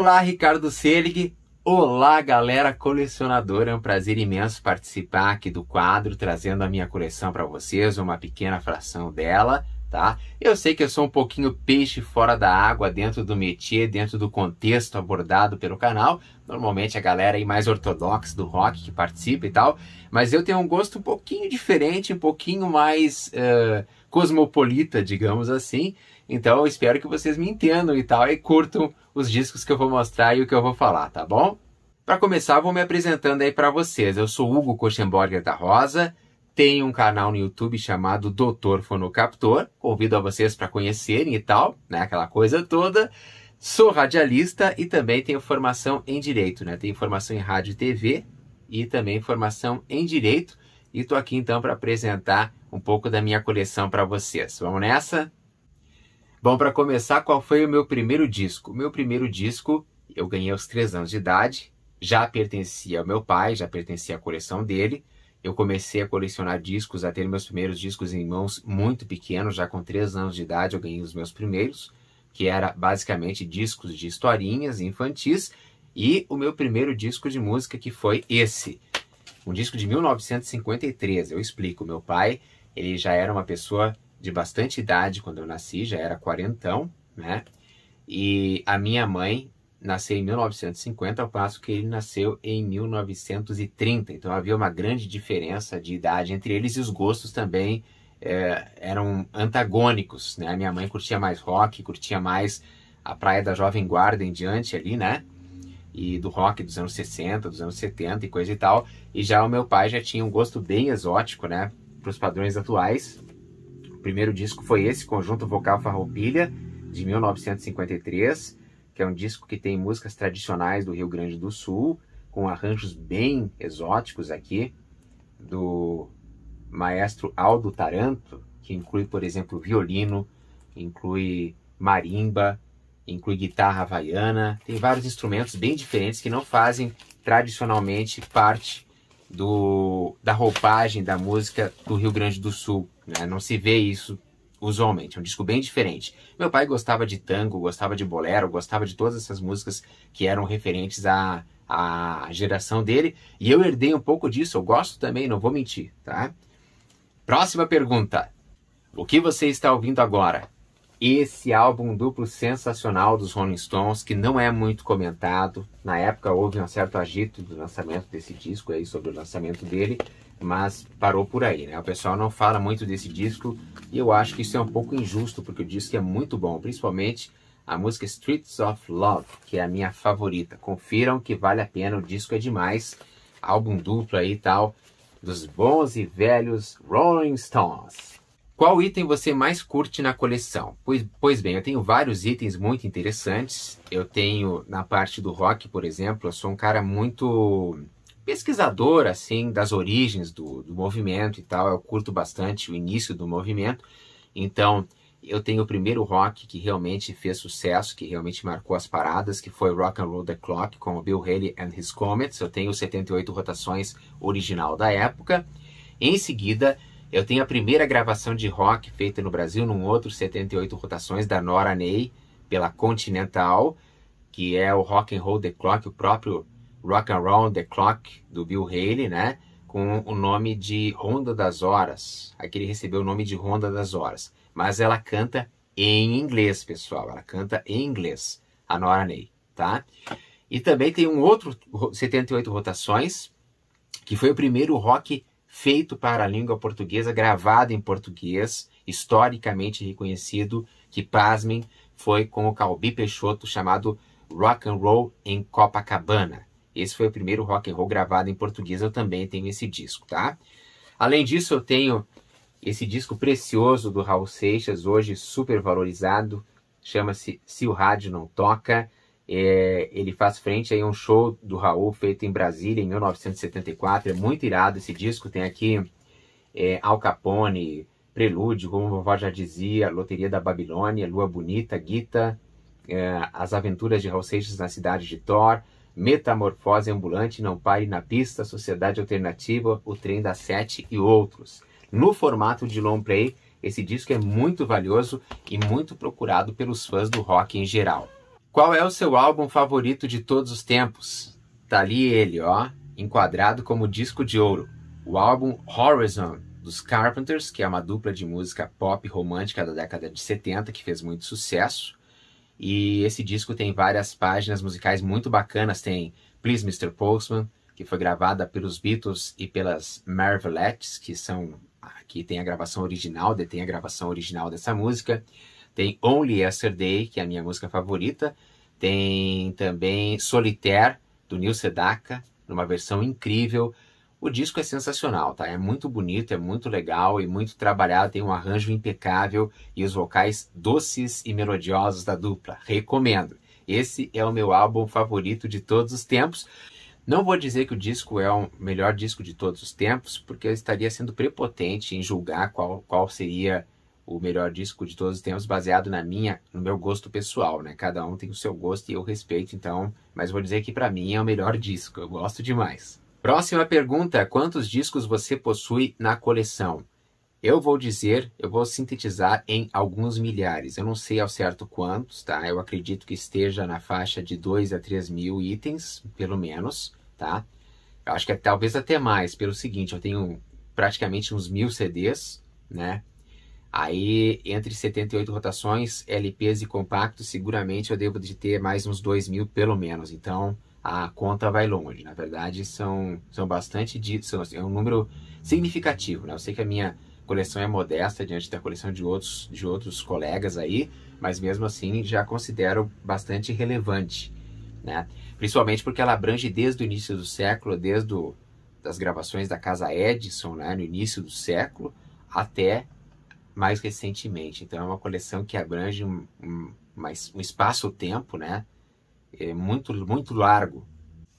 Olá, Ricardo Selig. Olá, galera colecionadora. É um prazer imenso participar aqui do quadro, trazendo a minha coleção para vocês, uma pequena fração dela, tá? Eu sei que eu sou um pouquinho peixe fora da água, dentro do métier, dentro do contexto abordado pelo canal. Normalmente a galera aí mais ortodoxa do rock que participa e tal, mas eu tenho um gosto um pouquinho diferente, um pouquinho mais. Uh cosmopolita, digamos assim. Então eu espero que vocês me entendam e tal, e curtam os discos que eu vou mostrar e o que eu vou falar, tá bom? Para começar, vou me apresentando aí para vocês. Eu sou Hugo Kochemborger da Rosa, tenho um canal no YouTube chamado Doutor Fonocaptor, convido a vocês para conhecerem e tal, né, aquela coisa toda. Sou radialista e também tenho formação em direito, né? Tenho formação em rádio e TV e também formação em direito. E tô aqui então para apresentar um pouco da minha coleção para vocês. Vamos nessa? Bom, para começar, qual foi o meu primeiro disco? O meu primeiro disco eu ganhei aos 3 anos de idade, já pertencia ao meu pai, já pertencia à coleção dele. Eu comecei a colecionar discos, a ter meus primeiros discos em mãos muito pequenos, já com 3 anos de idade eu ganhei os meus primeiros, que era basicamente discos de historinhas infantis, e o meu primeiro disco de música que foi esse, um disco de 1953. Eu explico, meu pai ele já era uma pessoa de bastante idade quando eu nasci, já era quarentão, né? E a minha mãe nasceu em 1950, ao passo que ele nasceu em 1930. Então havia uma grande diferença de idade entre eles e os gostos também é, eram antagônicos, né? A minha mãe curtia mais rock, curtia mais a praia da Jovem Guarda em diante ali, né? E do rock dos anos 60, dos anos 70 e coisa e tal. E já o meu pai já tinha um gosto bem exótico, né? para os padrões atuais. O primeiro disco foi esse, Conjunto Vocal Farroupilha, de 1953, que é um disco que tem músicas tradicionais do Rio Grande do Sul, com arranjos bem exóticos aqui, do maestro Aldo Taranto, que inclui, por exemplo, violino, inclui marimba, inclui guitarra havaiana, tem vários instrumentos bem diferentes que não fazem tradicionalmente parte do, da roupagem da música do Rio Grande do Sul. Né? Não se vê isso usualmente. É um disco bem diferente. Meu pai gostava de tango, gostava de bolero, gostava de todas essas músicas que eram referentes à, à geração dele. E eu herdei um pouco disso. Eu gosto também, não vou mentir, tá? Próxima pergunta. O que você está ouvindo agora? esse álbum duplo sensacional dos Rolling Stones, que não é muito comentado. Na época houve um certo agito do lançamento desse disco aí, sobre o lançamento dele, mas parou por aí, né? O pessoal não fala muito desse disco e eu acho que isso é um pouco injusto, porque o disco é muito bom, principalmente a música Streets of Love, que é a minha favorita. Confiram que vale a pena, o disco é demais. Álbum duplo aí e tal, dos bons e velhos Rolling Stones. Qual item você mais curte na coleção? Pois, pois bem, eu tenho vários itens muito interessantes. Eu tenho na parte do rock, por exemplo, eu sou um cara muito pesquisador assim das origens do, do movimento e tal. Eu curto bastante o início do movimento. Então, eu tenho o primeiro rock que realmente fez sucesso, que realmente marcou as paradas, que foi Rock and Roll the Clock com o Bill Haley and His Comets. Eu tenho 78 rotações original da época. Em seguida, eu tenho a primeira gravação de rock feita no Brasil, num outro 78 rotações da Nora Ney, pela Continental, que é o Rock and Roll The Clock, o próprio Rock and Roll The Clock do Bill Haley, né? Com o nome de Ronda das Horas. Aqui ele recebeu o nome de Ronda das Horas. Mas ela canta em inglês, pessoal. Ela canta em inglês, a Nora Ney, tá? E também tem um outro 78 rotações, que foi o primeiro rock feito para a língua portuguesa, gravado em português, historicamente reconhecido, que, pasmem, foi com o Calbi Peixoto, chamado Rock and Roll em Copacabana. Esse foi o primeiro rock and roll gravado em português, eu também tenho esse disco, tá? Além disso, eu tenho esse disco precioso do Raul Seixas, hoje super valorizado, chama-se Se o Rádio Não Toca. É, ele faz frente a um show do Raul feito em Brasília em 1974. É muito irado esse disco. Tem aqui é, Al Capone, Prelúdio, como a vovó já dizia, Loteria da Babilônia, Lua Bonita, Guita, é, As Aventuras de Raul Seixas na Cidade de Thor, Metamorfose Ambulante, Não Pare na Pista, Sociedade Alternativa, O Trem das Sete e outros. No formato de long play, esse disco é muito valioso e muito procurado pelos fãs do rock em geral. Qual é o seu álbum favorito de todos os tempos? Tá ali ele, ó, enquadrado como disco de ouro. O álbum Horizon, dos Carpenters, que é uma dupla de música pop romântica da década de 70 que fez muito sucesso. E esse disco tem várias páginas musicais muito bacanas. Tem Please Mr. Postman, que foi gravada pelos Beatles e pelas Marvelettes, que são que tem a gravação original, detém a gravação original dessa música. Tem Only Yesterday, que é a minha música favorita. Tem também Solitaire, do Neil Sedaka, numa versão incrível. O disco é sensacional, tá? É muito bonito, é muito legal e muito trabalhado, tem um arranjo impecável e os vocais doces e melodiosos da dupla. Recomendo. Esse é o meu álbum favorito de todos os tempos. Não vou dizer que o disco é o melhor disco de todos os tempos, porque eu estaria sendo prepotente em julgar qual, qual seria o melhor disco de todos os tempos, baseado na minha, no meu gosto pessoal, né? Cada um tem o seu gosto e eu respeito, então, mas vou dizer que para mim é o melhor disco, eu gosto demais. Próxima pergunta: quantos discos você possui na coleção? Eu vou dizer, eu vou sintetizar em alguns milhares. Eu não sei ao certo quantos, tá? Eu acredito que esteja na faixa de 2 a 3 mil itens, pelo menos, tá? Eu acho que é, talvez até mais, pelo seguinte, eu tenho praticamente uns mil CDs, né? Aí, entre 78 rotações, LPs e compactos, seguramente eu devo de ter mais uns 2 mil, pelo menos. Então, a conta vai longe. Na verdade, são, são bastante... são, assim, é um número significativo, né? Eu sei que a minha coleção é modesta diante da coleção de outros, de outros colegas aí, mas mesmo assim já considero bastante relevante, né? Principalmente porque ela abrange desde o início do século, desde o, das gravações da Casa Edison, né, no início do século, até mais recentemente. Então é uma coleção que abrange um, um, um espaço-tempo, né? É muito, muito largo.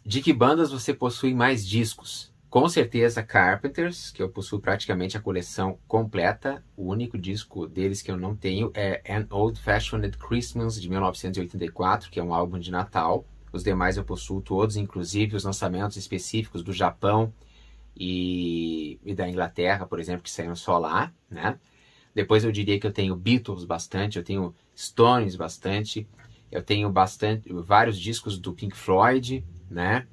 De que bandas você possui mais discos? Com certeza Carpenters, que eu possuo praticamente a coleção completa. O único disco deles que eu não tenho é An Old Fashioned Christmas, de 1984, que é um álbum de Natal. Os demais eu possuo todos, inclusive os lançamentos específicos do Japão e, e da Inglaterra, por exemplo, que saíram só lá, né? Depois eu diria que eu tenho Beatles bastante, eu tenho Stones bastante, eu tenho bastante vários discos do Pink Floyd, né?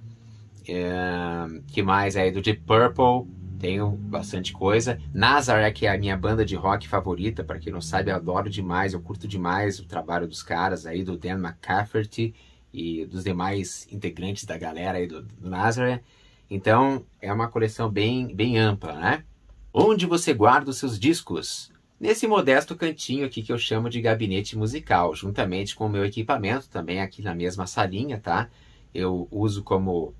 É, que mais aí do Deep Purple, tenho bastante coisa. Nazareth que é a minha banda de rock favorita, para quem não sabe, eu adoro demais, eu curto demais o trabalho dos caras aí do Dan McCafferty e dos demais integrantes da galera aí do, do Nazareth. Então, é uma coleção bem bem ampla, né? Onde você guarda os seus discos? nesse modesto cantinho aqui que eu chamo de gabinete musical, juntamente com o meu equipamento também aqui na mesma salinha, tá? Eu uso como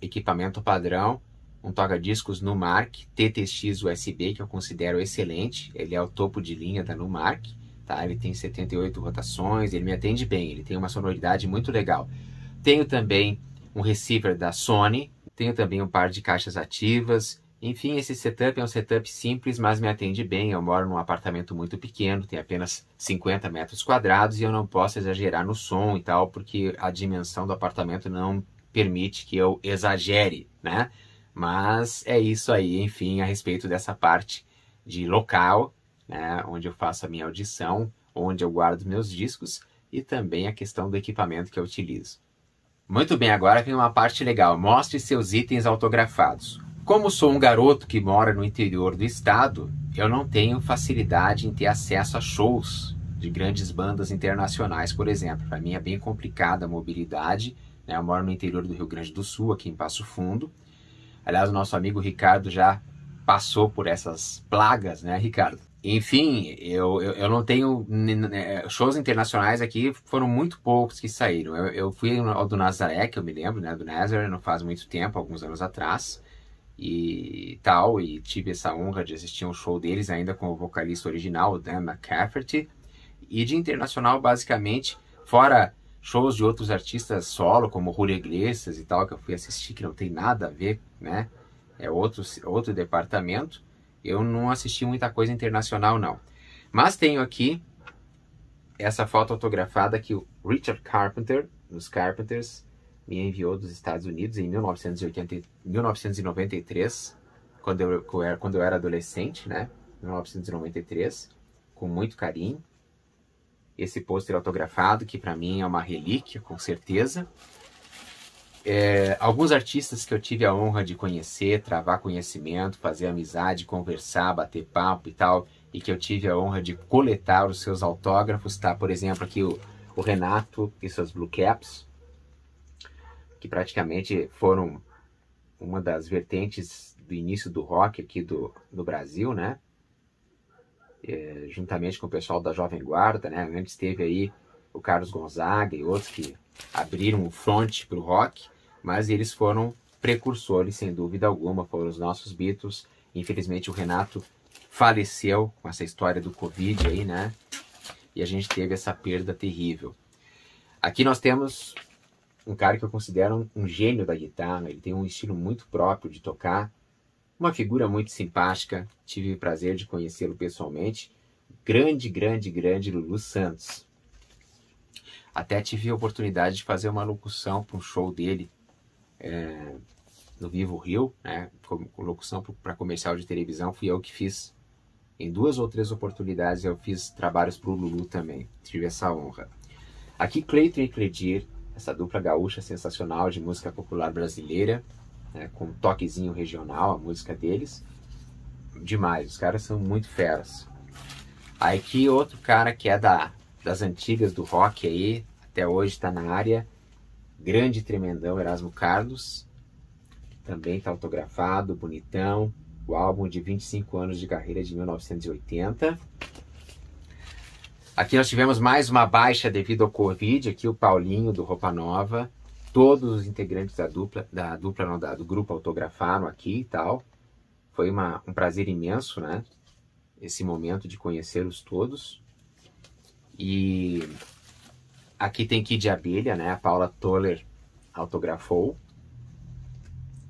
equipamento padrão um toca-discos Numark TTX USB que eu considero excelente, ele é o topo de linha da Numark, tá? Ele tem 78 rotações, ele me atende bem, ele tem uma sonoridade muito legal. Tenho também um receiver da Sony, tenho também um par de caixas ativas, enfim, esse setup é um setup simples, mas me atende bem. Eu moro num apartamento muito pequeno, tem apenas 50 metros quadrados e eu não posso exagerar no som e tal, porque a dimensão do apartamento não permite que eu exagere, né? Mas é isso aí, enfim, a respeito dessa parte de local, né, onde eu faço a minha audição, onde eu guardo meus discos e também a questão do equipamento que eu utilizo. Muito bem, agora vem uma parte legal. Mostre seus itens autografados. Como sou um garoto que mora no interior do estado, eu não tenho facilidade em ter acesso a shows de grandes bandas internacionais, por exemplo. Para mim é bem complicada a mobilidade. Né? Eu moro no interior do Rio Grande do Sul, aqui em Passo Fundo. Aliás, o nosso amigo Ricardo já passou por essas plagas, né, Ricardo? Enfim, eu, eu, eu não tenho. Né, né, shows internacionais aqui foram muito poucos que saíram. Eu, eu fui ao do Nazaré, que eu me lembro, né, do Nazaré, não faz muito tempo, alguns anos atrás e tal, e tive essa honra de assistir um show deles ainda com o vocalista original, Dan McCafferty, e de internacional basicamente, fora shows de outros artistas solo, como Julio Iglesias e tal, que eu fui assistir, que não tem nada a ver, né? É outro, outro departamento. Eu não assisti muita coisa internacional, não. Mas tenho aqui essa foto autografada que o Richard Carpenter, dos Carpenters, me enviou dos Estados Unidos em 1980, 1993, quando eu, era, quando eu era adolescente, né? 1993, com muito carinho. Esse pôster autografado, que para mim é uma relíquia, com certeza. É, alguns artistas que eu tive a honra de conhecer, travar conhecimento, fazer amizade, conversar, bater papo e tal, e que eu tive a honra de coletar os seus autógrafos, tá? Por exemplo, aqui o, o Renato e suas Blue Caps, que praticamente foram uma das vertentes do início do rock aqui do, do Brasil, né? É, juntamente com o pessoal da Jovem Guarda, né? Antes teve aí o Carlos Gonzaga e outros que abriram o front para o rock, mas eles foram precursores, sem dúvida alguma, foram os nossos Beatles. Infelizmente o Renato faleceu com essa história do Covid aí, né? E a gente teve essa perda terrível. Aqui nós temos um cara que eu considero um, um gênio da guitarra, ele tem um estilo muito próprio de tocar, uma figura muito simpática, tive o prazer de conhecê-lo pessoalmente, grande, grande, grande Lulu Santos. Até tive a oportunidade de fazer uma locução para um show dele é, no Vivo Rio, né, com, locução para comercial de televisão, fui eu que fiz. Em duas ou três oportunidades eu fiz trabalhos para o Lulu também, tive essa honra. Aqui Cleiton e Cledir, essa dupla gaúcha sensacional de música popular brasileira, né, com um toquezinho regional, a música deles. Demais, os caras são muito feras. Aí aqui outro cara que é da, das antigas do rock aí, até hoje está na área, grande tremendão Erasmo Carlos, também está autografado, bonitão, o álbum de 25 anos de carreira de 1980. Aqui nós tivemos mais uma baixa devido ao Covid, aqui o Paulinho do Roupa Nova. Todos os integrantes da dupla, da dupla não, da, do grupo autografaram aqui e tal. Foi uma, um prazer imenso, né? Esse momento de conhecê-los todos. E aqui tem Kid de Abelha, né? A Paula Toller autografou.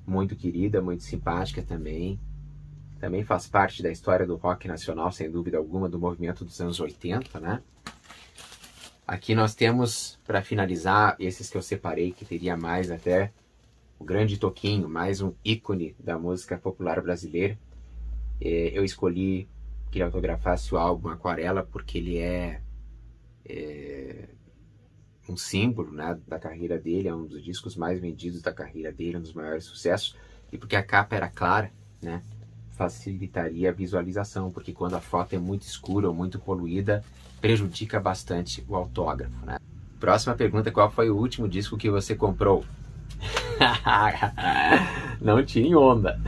Muito querida, muito simpática também também faz parte da história do rock nacional, sem dúvida alguma, do movimento dos anos 80, né? Aqui nós temos, para finalizar, esses que eu separei, que teria mais até o grande Toquinho, mais um ícone da música popular brasileira. É, eu escolhi que autografasse o álbum Aquarela porque ele é, é um símbolo né, da carreira dele, é um dos discos mais vendidos da carreira dele, um dos maiores sucessos, e porque a capa era clara, né? facilitaria a visualização, porque quando a foto é muito escura ou muito poluída, prejudica bastante o autógrafo. Né? Próxima pergunta: qual foi o último disco que você comprou? Não tinha onda.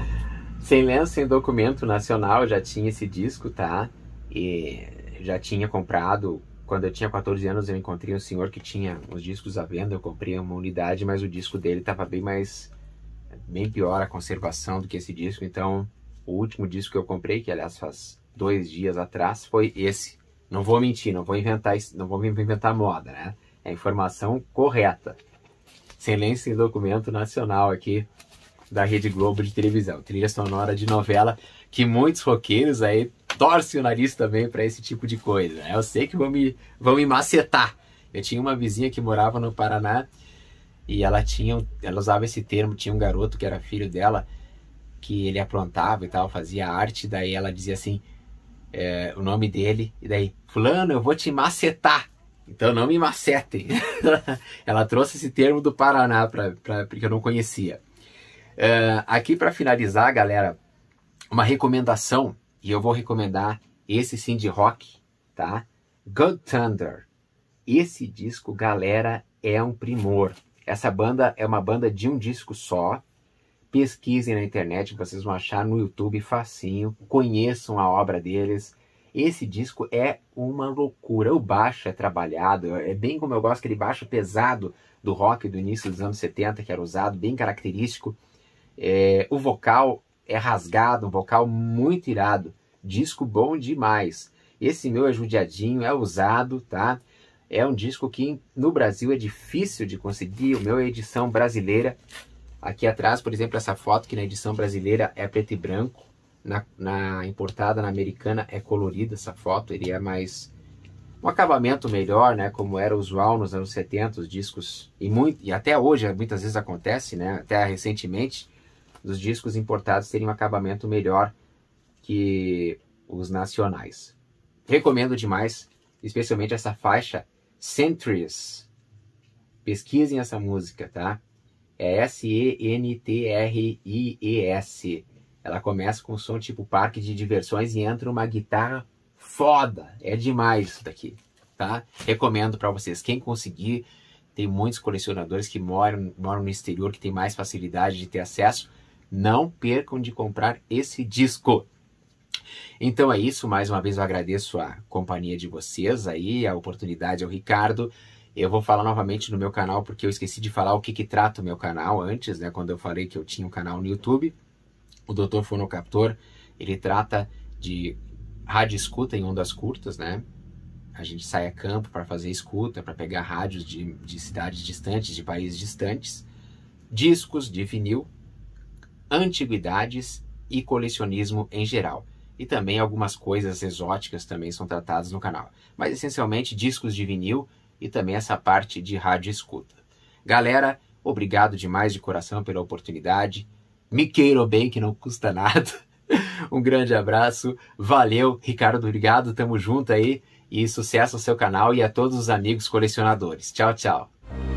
Sem lenço, sem documento nacional, já tinha esse disco, tá? E já tinha comprado. Quando eu tinha 14 anos, eu encontrei um senhor que tinha os discos à venda. Eu comprei uma unidade, mas o disco dele estava bem mais. bem pior a conservação do que esse disco. Então, o último disco que eu comprei, que aliás faz dois dias atrás, foi esse. Não vou mentir, não vou inventar, não vou inventar moda, né? É informação correta. Sem lenço e documento nacional aqui da Rede Globo de televisão. Trilha sonora de novela que muitos roqueiros aí torcem o nariz também para esse tipo de coisa. Né? Eu sei que vão me, vão me macetar. Eu tinha uma vizinha que morava no Paraná e ela tinha, ela usava esse termo, tinha um garoto que era filho dela que ele aprontava e tal, fazia arte, daí ela dizia assim, é, o nome dele, e daí, fulano, eu vou te macetar, então não me macetem. ela trouxe esse termo do Paraná, pra, pra, porque eu não conhecia. É, aqui para finalizar, galera, uma recomendação, e eu vou recomendar esse sim de rock, tá? God Thunder. Esse disco, galera, é um primor. Essa banda é uma banda de um disco só, pesquisem na internet, vocês vão achar no YouTube facinho, conheçam a obra deles. Esse disco é uma loucura. O baixo é trabalhado, é bem como eu gosto, aquele baixo pesado do rock do início dos anos 70, que era usado, bem característico. É, o vocal é rasgado, um vocal muito irado. Disco bom demais. Esse meu é judiadinho, é usado, tá? É um disco que no Brasil é difícil de conseguir. O meu é edição brasileira, Aqui atrás, por exemplo, essa foto que na edição brasileira é preto e branco, na, na importada, na americana, é colorida essa foto, ele é mais um acabamento melhor, né, como era usual nos anos 70, os discos e muito e até hoje muitas vezes acontece, né, até recentemente, os discos importados terem um acabamento melhor que os nacionais. Recomendo demais, especialmente essa faixa Centuries. Pesquisem essa música, tá? É S-E-N-T-R-I-E-S. Ela começa com um som tipo parque de diversões e entra uma guitarra foda. É demais isso daqui, tá? Recomendo para vocês. Quem conseguir, tem muitos colecionadores que moram, moram no exterior, que tem mais facilidade de ter acesso. Não percam de comprar esse disco. Então é isso. Mais uma vez eu agradeço a companhia de vocês aí, a oportunidade ao Ricardo. Eu vou falar novamente no meu canal, porque eu esqueci de falar o que, que trata o meu canal antes, né? Quando eu falei que eu tinha um canal no YouTube. O Dr. Fonocaptor, ele trata de rádio escuta em ondas curtas, né? A gente sai a campo para fazer escuta, para pegar rádios de, de cidades distantes, de países distantes, discos de vinil, antiguidades e colecionismo em geral e também algumas coisas exóticas também são tratadas no canal. Mas essencialmente discos de vinil e também essa parte de rádio escuta. Galera, obrigado demais de coração pela oportunidade. Me queiro bem, que não custa nada. um grande abraço, valeu, Ricardo, obrigado, tamo junto aí e sucesso ao seu canal e a todos os amigos colecionadores. Tchau, tchau.